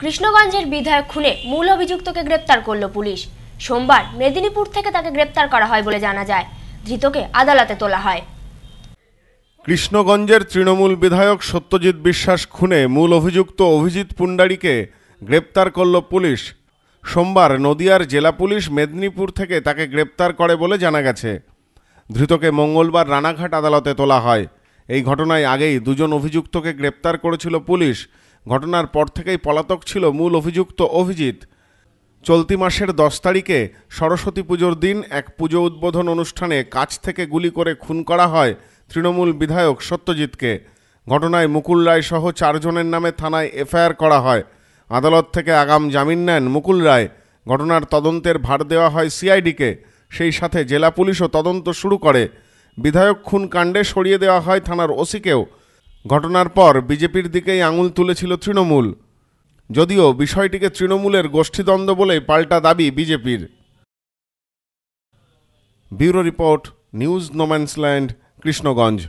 কৃষ্ণগঞ্জের বিধায়ক খুনে মূল অভিযুক্তকে গ্রেপ্তার করল পুলিশ সোমবার মেদিনীপুর থেকে তাকে গ্রেপ্তার করা হয় বলে জানা যায় ধৃতকে আদালতে তোলা হয় কৃষ্ণগঞ্জের তৃণমূল বিধায়ক সত্যজিৎ বিশ্বাস খুনে মূল অভিযুক্ত অভিজিৎ পুণ্ডারিকে গ্রেপ্তার করল পুলিশ সোমবার নদিয়ার জেলা পুলিশ মেদিনীপুর থেকে তাকে গ্রেপ্তার করে বলে জানা গেছে ধৃতকে মঙ্গলবার রানাঘাট আদালতে তোলা হয় এই ঘটনায় আগেই দুজন অভিযুক্তকে গ্রেপ্তার করেছিল পুলিশ ঘটনার পর থেকেই পলাতক ছিল মূল অভিযুক্ত অভিজিৎ চলতি মাসের দশ তারিখে সরস্বতী পুজোর দিন এক পুজো উদ্বোধন অনুষ্ঠানে কাছ থেকে গুলি করে খুন করা হয় তৃণমূল বিধায়ক সত্যজিৎকে ঘটনায় মুকুল রায় সহ চারজনের নামে থানায় এফআইআর করা হয় আদালত থেকে আগাম জামিন নেন মুকুল রায় ঘটনার তদন্তের ভার দেওয়া হয় সিআইডিকে সেই সাথে জেলা পুলিশও তদন্ত শুরু করে বিধায়ক খুন কাণ্ডে সরিয়ে দেওয়া হয় থানার ওসিকেও ঘটনার পর বিজেপির দিকেই আঙুল তুলেছিল তৃণমূল যদিও বিষয়টিকে তৃণমূলের গোষ্ঠীদ্বন্দ্ব বলে পাল্টা দাবি বিজেপির bureau report news no man's land Krishnaganj